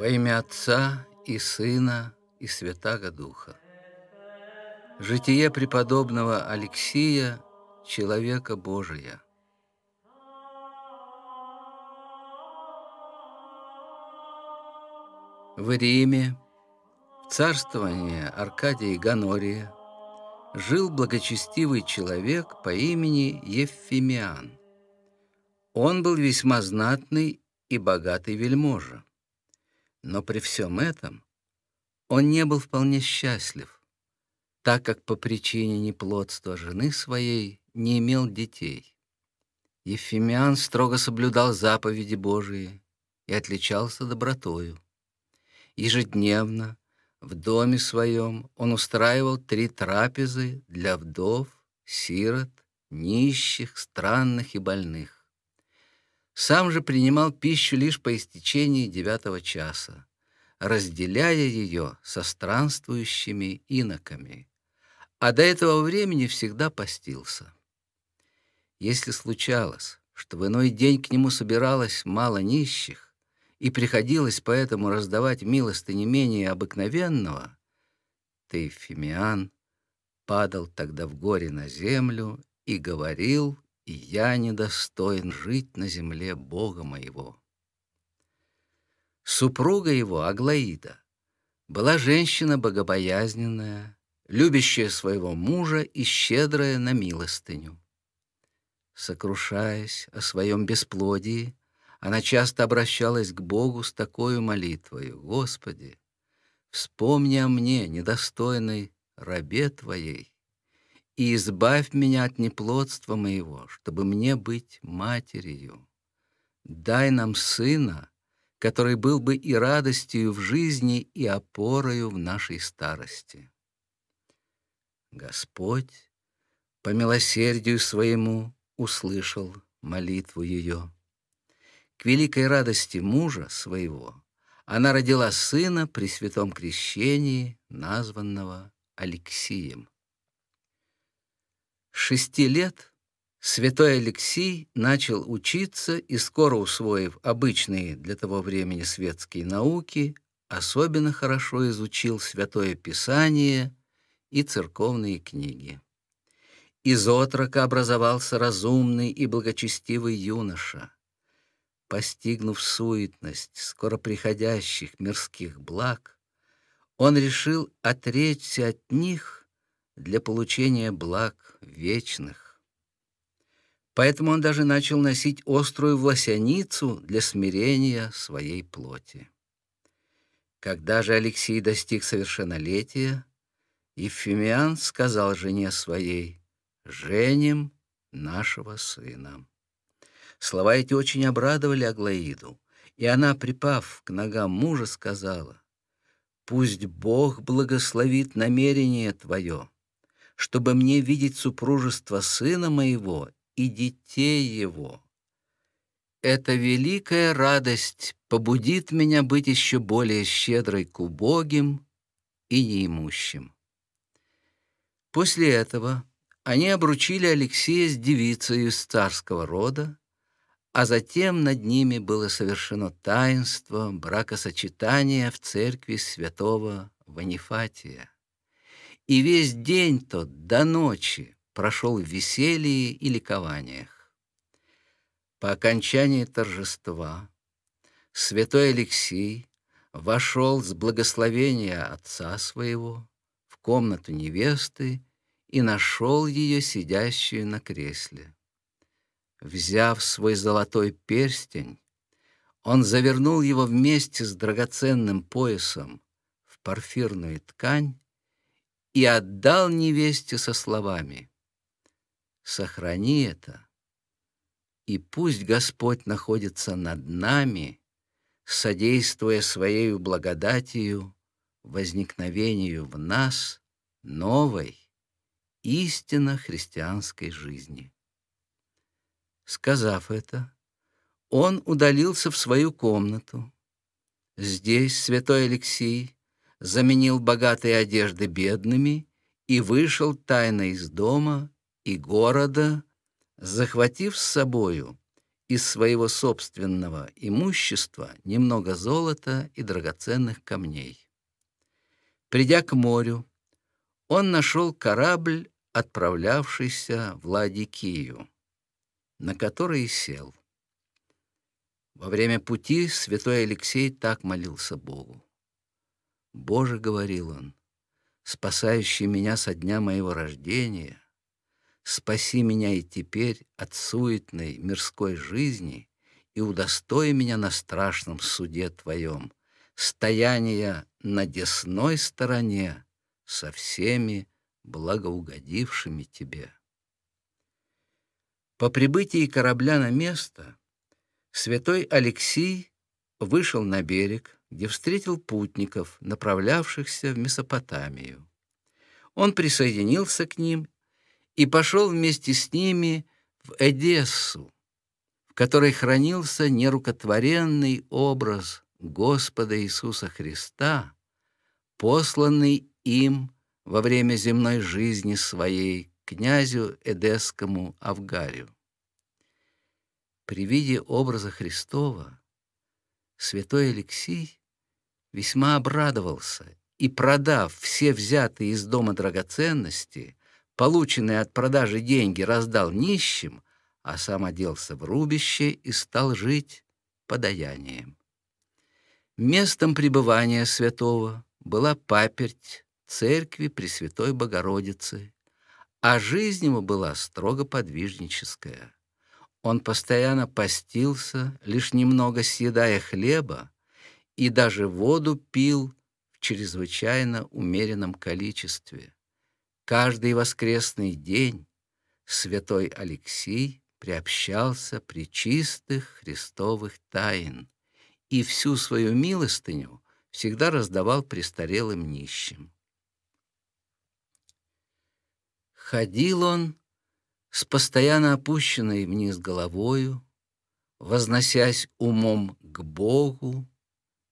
Во имя Отца и Сына и Святаго Духа. Житие преподобного Алексия, человека Божия. В Риме, в царствовании Аркадия Ганория, жил благочестивый человек по имени Евфимиан. Он был весьма знатный и богатый вельможа. Но при всем этом он не был вполне счастлив, так как по причине неплодства жены своей не имел детей. Ефимиан строго соблюдал заповеди Божии и отличался добротою. Ежедневно в доме своем он устраивал три трапезы для вдов, сирот, нищих, странных и больных. Сам же принимал пищу лишь по истечении девятого часа, разделяя ее со странствующими иноками, а до этого времени всегда постился. Если случалось, что в иной день к нему собиралось мало нищих, и приходилось поэтому раздавать милости не менее обыкновенного, Ты, Фимиан, падал тогда в горе на землю и говорил и я недостоин жить на земле Бога моего. Супруга его, Аглаида, была женщина богобоязненная, любящая своего мужа и щедрая на милостыню. Сокрушаясь о своем бесплодии, она часто обращалась к Богу с такой молитвой «Господи, вспомни о мне, недостойной рабе Твоей, и избавь меня от неплодства моего, чтобы мне быть матерью. Дай нам сына, который был бы и радостью в жизни, и опорою в нашей старости. Господь по милосердию своему услышал молитву ее. К великой радости мужа своего она родила сына при святом крещении, названного Алексием шести лет святой Алексий начал учиться и, скоро усвоив обычные для того времени светские науки, особенно хорошо изучил Святое Писание и церковные книги. Из отрока образовался разумный и благочестивый юноша. Постигнув суетность скоро приходящих мирских благ, он решил отречься от них для получения благ вечных. Поэтому он даже начал носить острую власяницу для смирения своей плоти. Когда же Алексей достиг совершеннолетия, Ефимиан сказал жене своей, «Женим нашего сына». Слова эти очень обрадовали Аглаиду, и она, припав к ногам мужа, сказала, «Пусть Бог благословит намерение твое, чтобы мне видеть супружество сына моего и детей его. Эта великая радость побудит меня быть еще более щедрой к убогим и неимущим. После этого они обручили Алексея с девицей из царского рода, а затем над ними было совершено таинство бракосочетания в церкви святого Ванифатия. И весь день тот до ночи прошел в веселье и ликованиях. По окончании торжества святой Алексей вошел с благословения отца своего в комнату невесты и нашел ее сидящую на кресле. Взяв свой золотой перстень, он завернул его вместе с драгоценным поясом в парфирную ткань и отдал невесте со словами «Сохрани это, и пусть Господь находится над нами, содействуя Своею благодатию возникновению в нас новой, истинно христианской жизни». Сказав это, он удалился в свою комнату. Здесь святой Алексей заменил богатые одежды бедными и вышел тайно из дома и города, захватив с собою из своего собственного имущества немного золота и драгоценных камней. Придя к морю, он нашел корабль, отправлявшийся в Ладикию, на который и сел. Во время пути святой Алексей так молился Богу. «Боже», — говорил он, — «спасающий меня со дня моего рождения, спаси меня и теперь от суетной мирской жизни и удостой меня на страшном суде Твоем, стояния на десной стороне со всеми благоугодившими Тебе». По прибытии корабля на место святой Алексий вышел на берег, где встретил путников, направлявшихся в Месопотамию. Он присоединился к ним и пошел вместе с ними в Эдессу, в которой хранился нерукотворенный образ Господа Иисуса Христа, посланный им во время земной жизни своей князю Эдесскому Авгарию. При виде образа Христова святой Алексей весьма обрадовался и, продав все взятые из дома драгоценности, полученные от продажи деньги раздал нищим, а сам оделся в рубище и стал жить подаянием. Местом пребывания святого была паперть церкви Пресвятой Богородицы, а жизнь его была строго подвижническая. Он постоянно постился, лишь немного съедая хлеба, и даже воду пил в чрезвычайно умеренном количестве. Каждый воскресный день святой Алексий приобщался при чистых христовых тайн и всю свою милостыню всегда раздавал престарелым нищим. Ходил он с постоянно опущенной вниз головою, возносясь умом к Богу,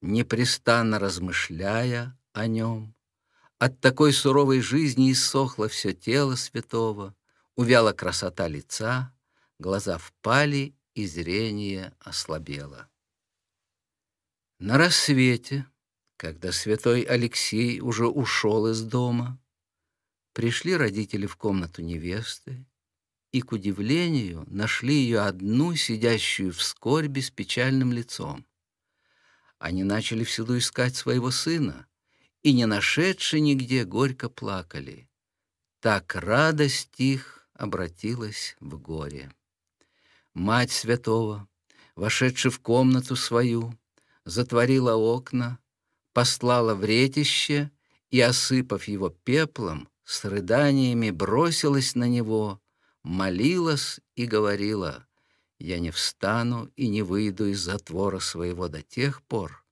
непрестанно размышляя о нем. От такой суровой жизни иссохло все тело святого, увяла красота лица, глаза впали и зрение ослабело. На рассвете, когда святой Алексей уже ушел из дома, пришли родители в комнату невесты и, к удивлению, нашли ее одну, сидящую в скорби с печальным лицом они начали всюду искать своего сына, и, не нашедши нигде, горько плакали. Так радость их обратилась в горе. Мать святого, вошедши в комнату свою, затворила окна, послала вретище и, осыпав его пеплом, с рыданиями бросилась на него, молилась и говорила — я не встану и не выйду из затвора своего до тех пор,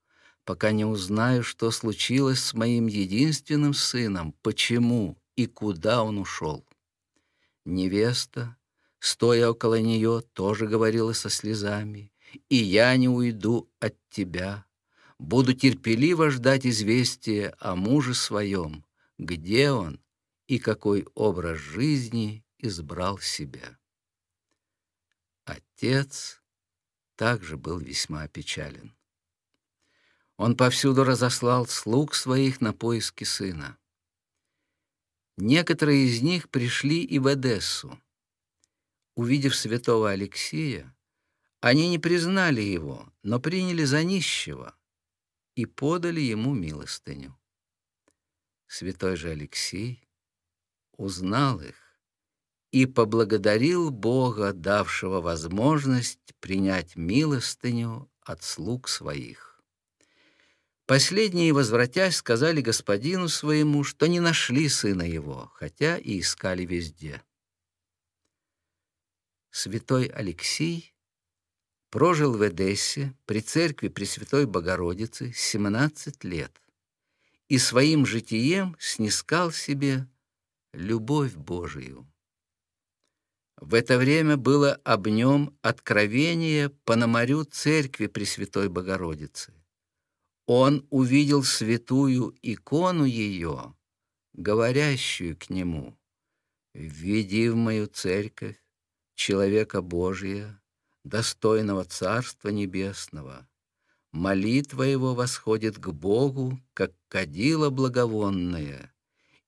пока не узнаю, что случилось с моим единственным сыном, почему и куда он ушел. Невеста, стоя около нее, тоже говорила со слезами, «И я не уйду от тебя. Буду терпеливо ждать известия о муже своем, где он и какой образ жизни избрал себя». Отец также был весьма опечален. Он повсюду разослал слуг своих на поиски сына. Некоторые из них пришли и в Одессу. Увидев святого Алексия, они не признали его, но приняли за нищего и подали ему милостыню. Святой же Алексей узнал их и поблагодарил Бога, давшего возможность принять милостыню от слуг своих. Последние, возвратясь, сказали господину своему, что не нашли сына его, хотя и искали везде. Святой Алексий прожил в Эдессе при церкви Пресвятой Богородицы 17 лет и своим житием снискал себе любовь Божию. В это время было об нем откровение Пономарю Церкви Пресвятой Богородицы. Он увидел святую икону ее, говорящую к нему, «Введи в мою церковь человека Божия, достойного Царства Небесного. Молитва его восходит к Богу, как кадила благовонная,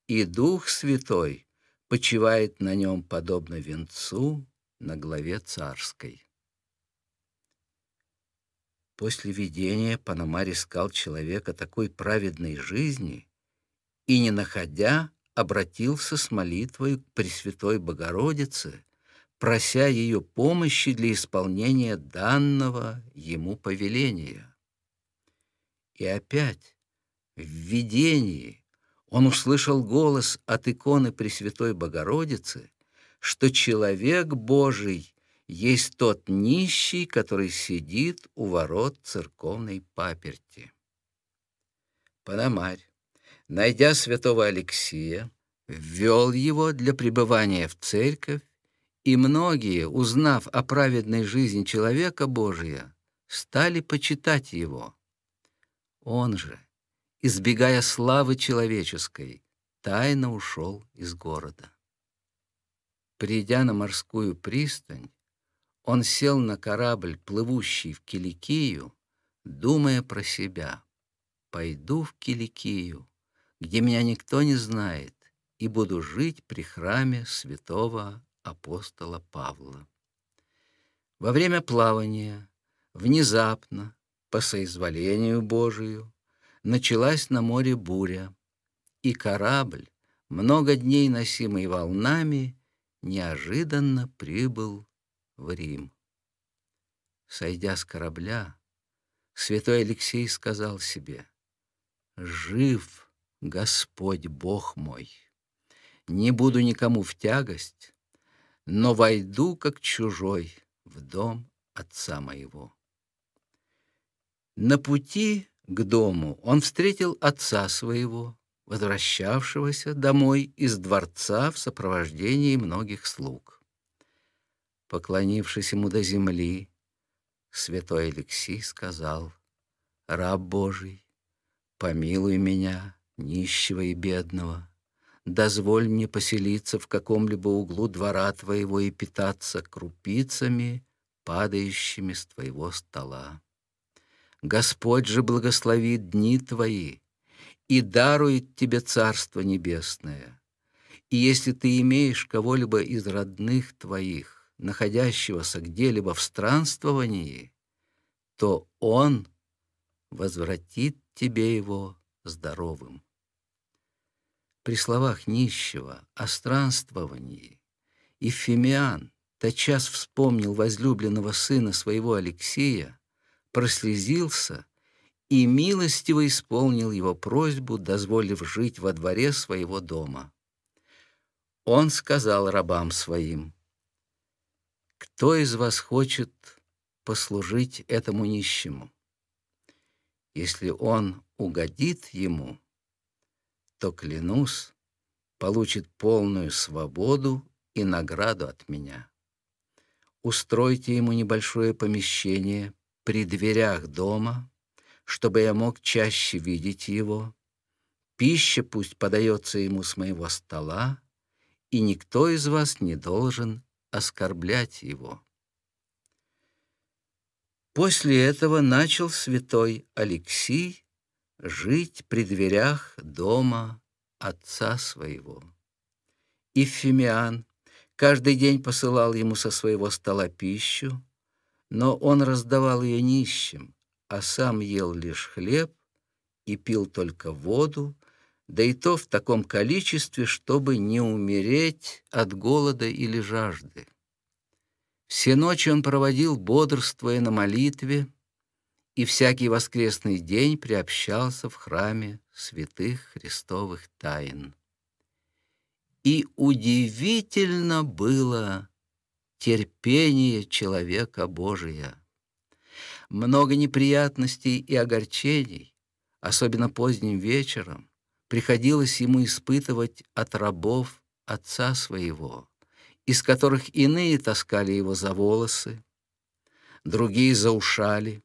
и Дух Святой — почивает на нем, подобно венцу, на главе царской. После видения Панамарь искал человека такой праведной жизни и, не находя, обратился с молитвой к Пресвятой Богородице, прося ее помощи для исполнения данного ему повеления. И опять в видении он услышал голос от иконы Пресвятой Богородицы, что человек Божий есть тот нищий, который сидит у ворот церковной паперти. Пономарь, найдя святого Алексия, ввел его для пребывания в церковь, и многие, узнав о праведной жизни человека Божия, стали почитать его. Он же — избегая славы человеческой, тайно ушел из города. Придя на морскую пристань, он сел на корабль, плывущий в Киликию, думая про себя. «Пойду в Киликию, где меня никто не знает, и буду жить при храме святого апостола Павла». Во время плавания, внезапно, по соизволению Божию, началась на море буря, и корабль, много дней носимый волнами, неожиданно прибыл в Рим. Сойдя с корабля, святой Алексей сказал себе, «Жив Господь Бог мой! Не буду никому в тягость, но войду, как чужой, в дом отца моего». На пути к дому он встретил отца своего, возвращавшегося домой из дворца в сопровождении многих слуг. Поклонившись ему до земли, святой Алексий сказал, «Раб Божий, помилуй меня, нищего и бедного» дозволь мне поселиться в каком-либо углу двора твоего и питаться крупицами, падающими с твоего стола. Господь же благословит дни твои и дарует тебе Царство Небесное. И если ты имеешь кого-либо из родных твоих, находящегося где-либо в странствовании, то Он возвратит тебе его здоровым. При словах нищего о странствовании Ефимиан тотчас вспомнил возлюбленного сына своего Алексея, прослезился и милостиво исполнил его просьбу, дозволив жить во дворе своего дома. Он сказал рабам своим, «Кто из вас хочет послужить этому нищему? Если он угодит ему, то, клянусь, получит полную свободу и награду от меня. Устройте ему небольшое помещение, при дверях дома, чтобы я мог чаще видеть его. Пища пусть подается ему с моего стола, и никто из вас не должен оскорблять его. После этого начал святой Алексий жить при дверях дома отца своего. И Фимиан каждый день посылал ему со своего стола пищу, но он раздавал ее нищим, а сам ел лишь хлеб и пил только воду, да и то в таком количестве, чтобы не умереть от голода или жажды. Все ночи он проводил, бодрствуя на молитве, и всякий воскресный день приобщался в храме святых христовых тайн. И удивительно было терпение человека Божия. Много неприятностей и огорчений, особенно поздним вечером, приходилось ему испытывать от рабов отца своего, из которых иные таскали его за волосы, другие за ушали,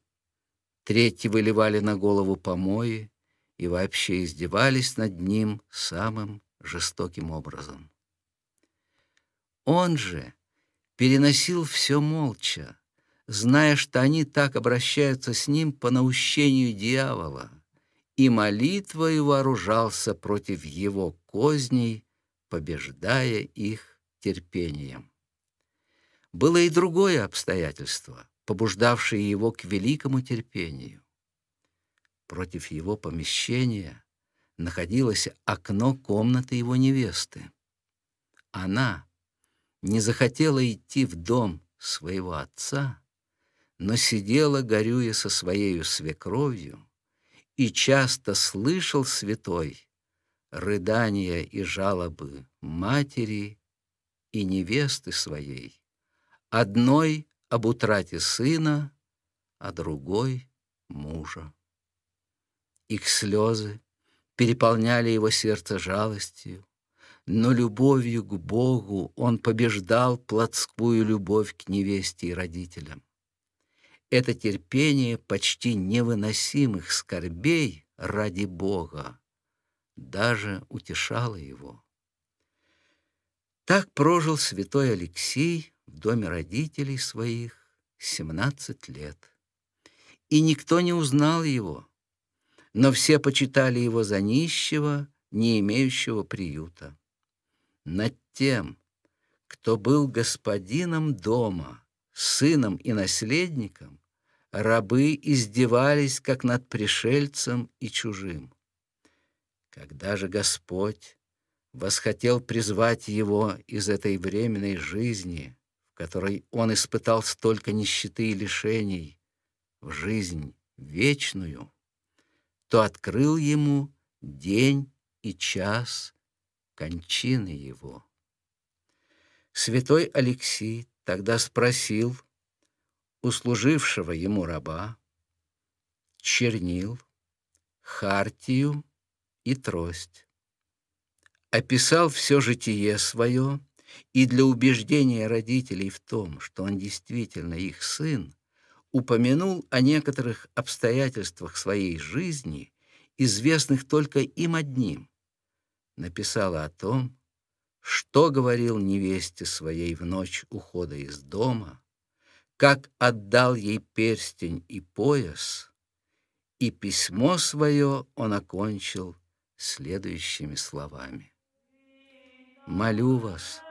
третьи выливали на голову помои и вообще издевались над ним самым жестоким образом. Он же — переносил все молча, зная, что они так обращаются с ним по наущению дьявола, и молитвой вооружался против его козней, побеждая их терпением. Было и другое обстоятельство, побуждавшее его к великому терпению. Против его помещения находилось окно комнаты его невесты. Она, не захотела идти в дом своего отца, но сидела, горюя со своей свекровью, и часто слышал святой рыдания и жалобы матери и невесты своей, одной об утрате сына, а другой — мужа. Их слезы переполняли его сердце жалостью, но любовью к Богу он побеждал плотскую любовь к невесте и родителям. Это терпение почти невыносимых скорбей ради Бога даже утешало его. Так прожил святой Алексей в доме родителей своих 17 лет. И никто не узнал его, но все почитали его за нищего, не имеющего приюта над тем, кто был господином дома, сыном и наследником, рабы издевались, как над пришельцем и чужим. Когда же Господь восхотел призвать его из этой временной жизни, в которой он испытал столько нищеты и лишений, в жизнь вечную, то открыл ему день и час кончины его. Святой Алексий тогда спросил услужившего ему раба чернил, хартию и трость. Описал все житие свое, и для убеждения родителей в том, что он действительно их сын, упомянул о некоторых обстоятельствах своей жизни, известных только им одним, написала о том, что говорил невесте своей в ночь ухода из дома, как отдал ей перстень и пояс, и письмо свое он окончил следующими словами. «Молю вас,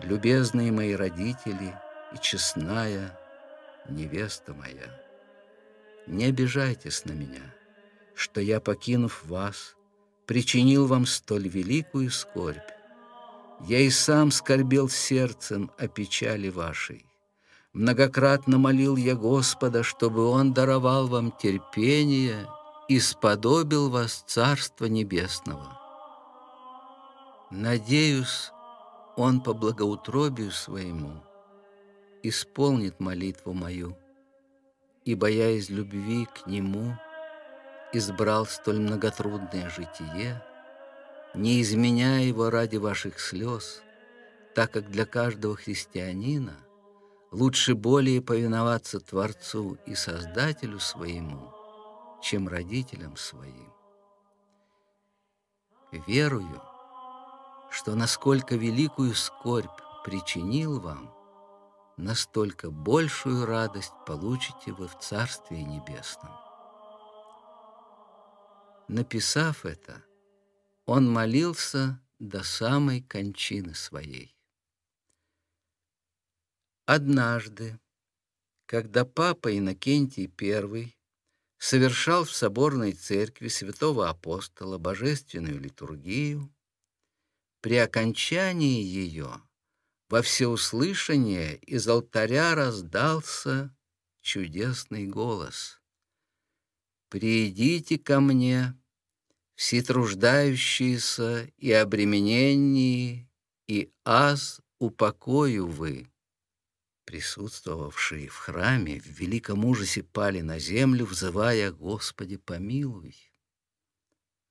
любезные мои родители и честная невеста моя, не обижайтесь на меня, что я, покинув вас, причинил вам столь великую скорбь. Я и сам скорбел сердцем о печали вашей. Многократно молил я Господа, чтобы Он даровал вам терпение и сподобил вас Царства Небесного. Надеюсь, Он по благоутробию своему исполнит молитву мою, ибо я из любви к Нему – избрал столь многотрудное житие, не изменяя его ради ваших слез, так как для каждого христианина лучше более повиноваться Творцу и Создателю своему, чем родителям своим. Верую, что насколько великую скорбь причинил вам, настолько большую радость получите вы в Царстве Небесном. Написав это, он молился до самой кончины своей. Однажды, когда папа Иннокентий I совершал в соборной церкви святого апостола божественную литургию, при окончании ее во всеуслышание из алтаря раздался чудесный голос — «Придите ко мне, все труждающиеся и обремененные, и аз упокою вы». Присутствовавшие в храме в великом ужасе пали на землю, взывая «Господи, помилуй».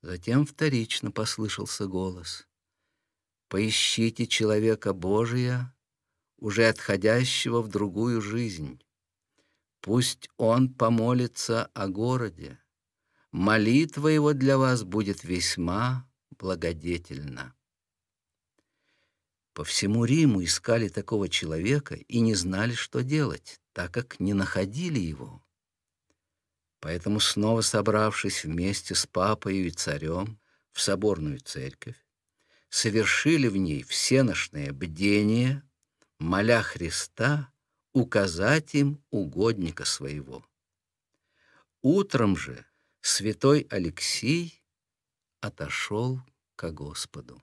Затем вторично послышался голос. «Поищите человека Божия, уже отходящего в другую жизнь». Пусть он помолится о городе. Молитва его для вас будет весьма благодетельна. По всему Риму искали такого человека и не знали, что делать, так как не находили его. Поэтому, снова собравшись вместе с папою и царем в соборную церковь, совершили в ней всеношное бдение, моля Христа указать им угодника своего. Утром же святой Алексей отошел ко Господу.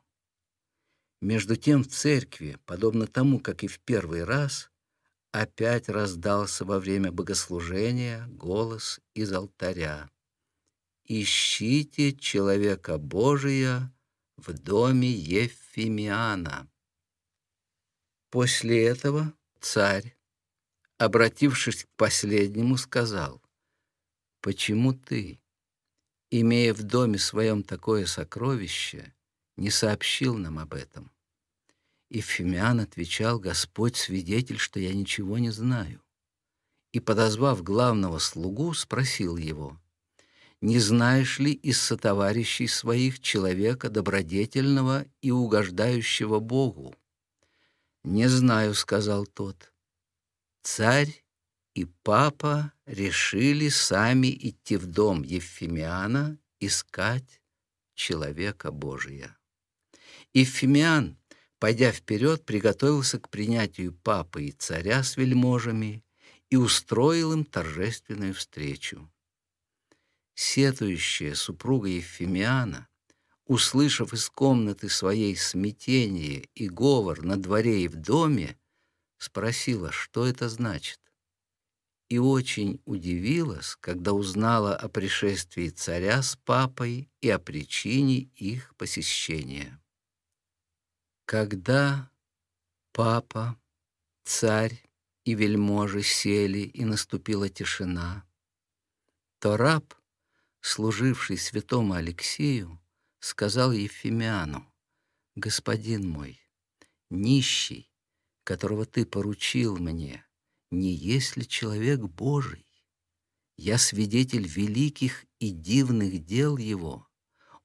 Между тем в церкви, подобно тому, как и в первый раз, опять раздался во время богослужения голос из алтаря. «Ищите человека Божия в доме Ефимиана». После этого царь обратившись к последнему, сказал, «Почему ты, имея в доме своем такое сокровище, не сообщил нам об этом?» И Фимиан отвечал, «Господь свидетель, что я ничего не знаю». И, подозвав главного слугу, спросил его, «Не знаешь ли из сотоварищей своих человека добродетельного и угождающего Богу?» «Не знаю», — сказал тот. Царь и папа решили сами идти в дом Евфимиана искать человека Божия. Евфимиан, пойдя вперед, приготовился к принятию папы и царя с вельможами и устроил им торжественную встречу. Сетующая супруга Евфимиана, услышав из комнаты своей смятение и говор на дворе и в доме, спросила, что это значит. И очень удивилась, когда узнала о пришествии царя с папой и о причине их посещения. Когда папа, царь и вельможи сели, и наступила тишина, то раб, служивший святому Алексею, сказал Ефимиану, «Господин мой, нищий которого ты поручил мне, не есть ли человек Божий? Я свидетель великих и дивных дел его.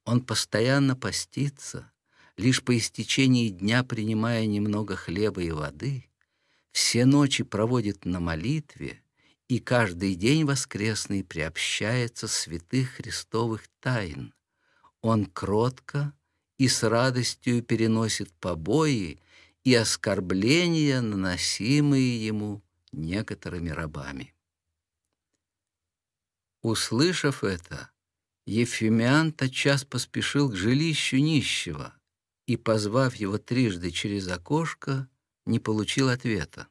Он постоянно постится, лишь по истечении дня принимая немного хлеба и воды, все ночи проводит на молитве и каждый день воскресный приобщается святых христовых тайн. Он кротко и с радостью переносит побои, и оскорбления, наносимые ему некоторыми рабами. Услышав это, Ефимян тотчас поспешил к жилищу нищего и, позвав его трижды через окошко, не получил ответа.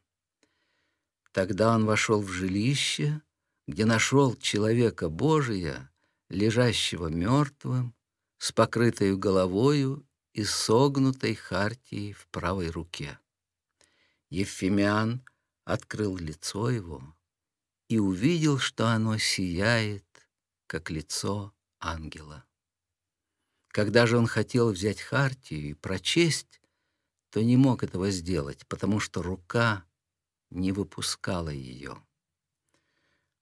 Тогда он вошел в жилище, где нашел человека Божия, лежащего мертвым, с покрытой головою и согнутой хартией в правой руке. Евфемиан открыл лицо его и увидел, что оно сияет, как лицо ангела. Когда же он хотел взять хартию и прочесть, то не мог этого сделать, потому что рука не выпускала ее.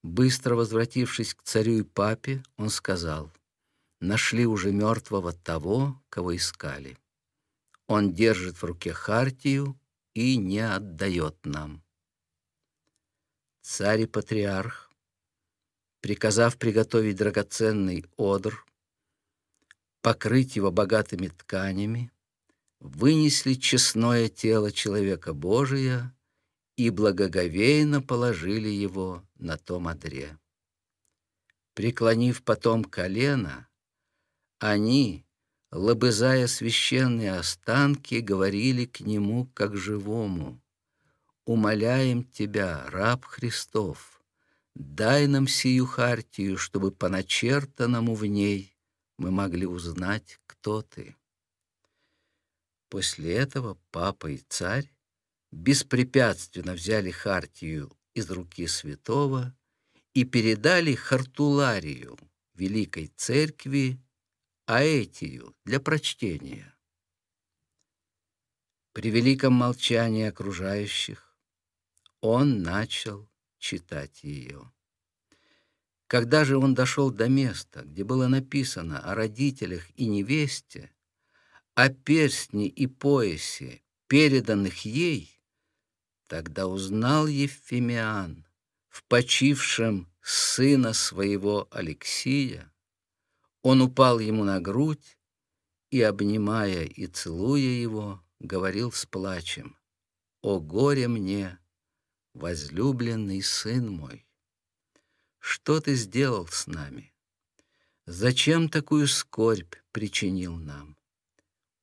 Быстро возвратившись к царю и папе, он сказал, нашли уже мертвого того, кого искали. Он держит в руке хартию и не отдает нам. Царь и патриарх, приказав приготовить драгоценный одр, покрыть его богатыми тканями, вынесли честное тело человека Божия и благоговейно положили его на том одре. Преклонив потом колено, они, лобызая священные останки, говорили к нему как живому. «Умоляем тебя, раб Христов, дай нам сию хартию, чтобы по начертанному в ней мы могли узнать, кто ты». После этого папа и царь беспрепятственно взяли хартию из руки святого и передали хартуларию Великой Церкви аэтию для прочтения. При великом молчании окружающих он начал читать ее. Когда же он дошел до места, где было написано о родителях и невесте, о перстне и поясе, переданных ей, тогда узнал Евфемиан в почившем сына своего Алексия, он упал ему на грудь и, обнимая и целуя его, говорил с плачем, «О горе мне, возлюбленный сын мой! Что ты сделал с нами? Зачем такую скорбь причинил нам?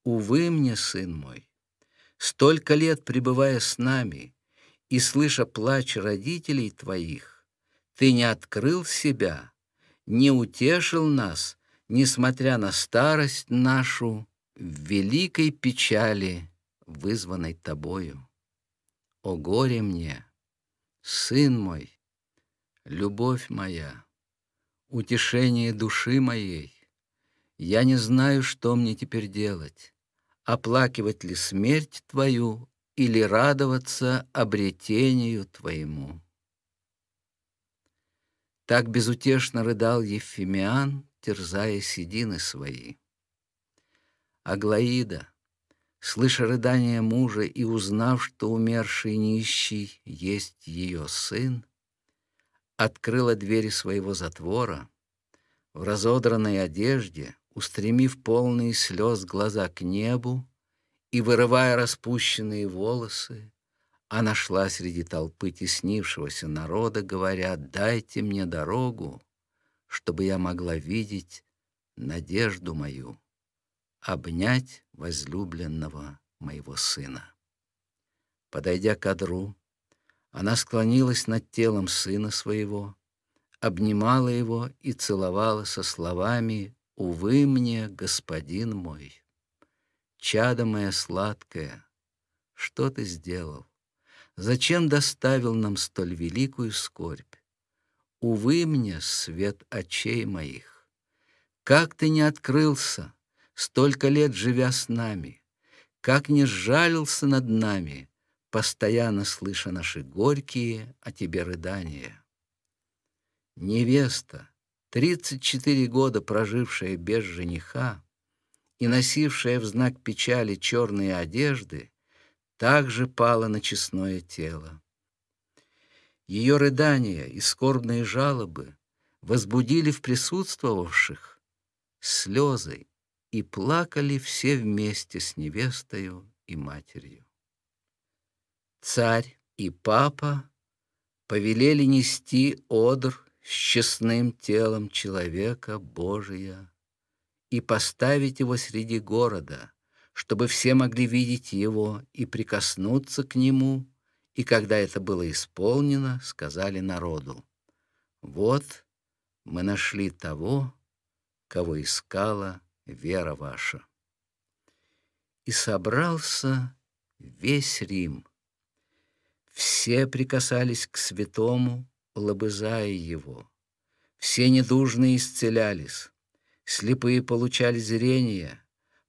Увы мне, сын мой, столько лет пребывая с нами и слыша плач родителей твоих, ты не открыл себя, не утешил нас, несмотря на старость нашу, в великой печали, вызванной тобою. О горе мне, сын мой, любовь моя, утешение души моей, я не знаю, что мне теперь делать, оплакивать ли смерть твою или радоваться обретению твоему. Так безутешно рыдал Ефимиан, терзая седины свои. Аглаида, слыша рыдания мужа и узнав, что умерший нищий есть ее сын, открыла двери своего затвора, в разодранной одежде, устремив полные слез глаза к небу и вырывая распущенные волосы, она шла среди толпы теснившегося народа, говоря «Дайте мне дорогу, чтобы я могла видеть надежду мою, обнять возлюбленного моего сына. Подойдя к одру, она склонилась над телом сына своего, обнимала его и целовала со словами «Увы мне, господин мой, чадо мое сладкое, что ты сделал? Зачем доставил нам столь великую скорбь? увы мне свет очей моих. Как ты не открылся, столько лет живя с нами, как не сжалился над нами, постоянно слыша наши горькие о тебе рыдания. Невеста, 34 года прожившая без жениха и носившая в знак печали черные одежды, также пала на честное тело. Ее рыдания и скорбные жалобы возбудили в присутствовавших слезы и плакали все вместе с невестою и матерью. Царь и папа повелели нести одр с честным телом человека Божия и поставить его среди города, чтобы все могли видеть его и прикоснуться к нему, и когда это было исполнено, сказали народу, «Вот мы нашли того, кого искала вера ваша». И собрался весь Рим. Все прикасались к святому, лобызая его. Все недужные исцелялись, слепые получали зрение,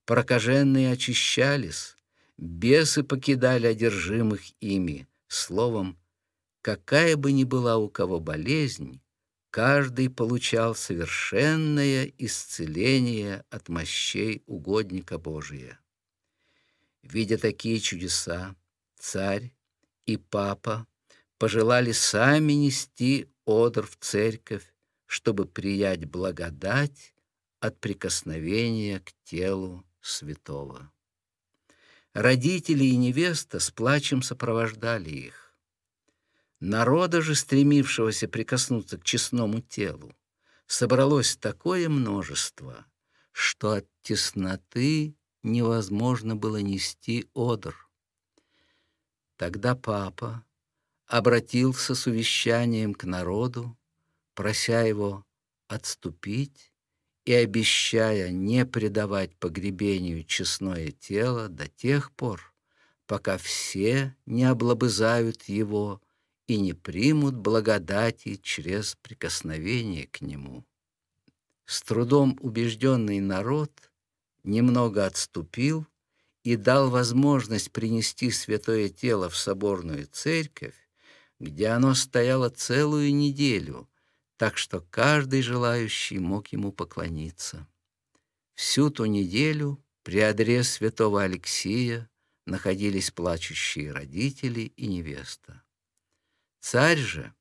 прокаженные очищались, бесы покидали одержимых ими — Словом, какая бы ни была у кого болезнь, каждый получал совершенное исцеление от мощей угодника Божия. Видя такие чудеса, царь и папа пожелали сами нести одр в церковь, чтобы приять благодать от прикосновения к телу святого. Родители и невеста с плачем сопровождали их. Народа же, стремившегося прикоснуться к честному телу, собралось такое множество, что от тесноты невозможно было нести одр. Тогда папа обратился с увещанием к народу, прося его отступить и обещая не предавать погребению честное тело до тех пор, пока все не облобызают его и не примут благодати через прикосновение к нему. С трудом убежденный народ немного отступил и дал возможность принести святое тело в соборную церковь, где оно стояло целую неделю, так что каждый желающий мог ему поклониться. Всю ту неделю при одре святого Алексия находились плачущие родители и невеста. Царь же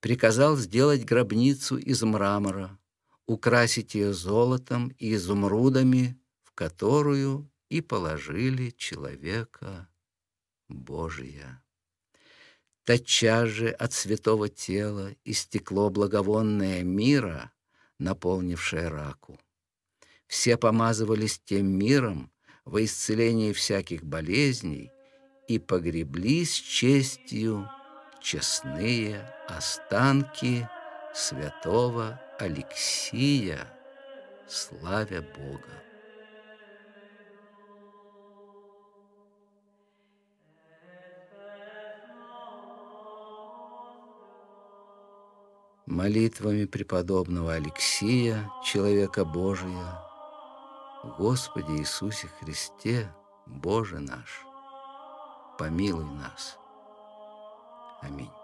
приказал сделать гробницу из мрамора, украсить ее золотом и изумрудами, в которую и положили человека Божия. Тотчас же от святого тела истекло благовонное мира, наполнившее раку. Все помазывались тем миром во исцелении всяких болезней и погребли с честью честные останки святого Алексия, славя Бога. молитвами преподобного Алексия, человека Божия, Господи Иисусе Христе, Боже наш, помилуй нас. Аминь.